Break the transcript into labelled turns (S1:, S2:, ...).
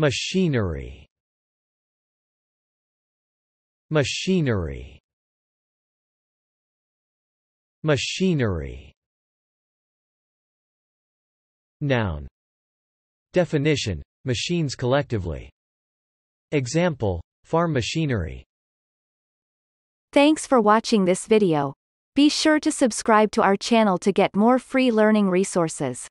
S1: Machinery Machinery Machinery Noun Definition Machines collectively Example Farm machinery
S2: Thanks for watching this video. Be sure to subscribe to our channel to get more free learning resources.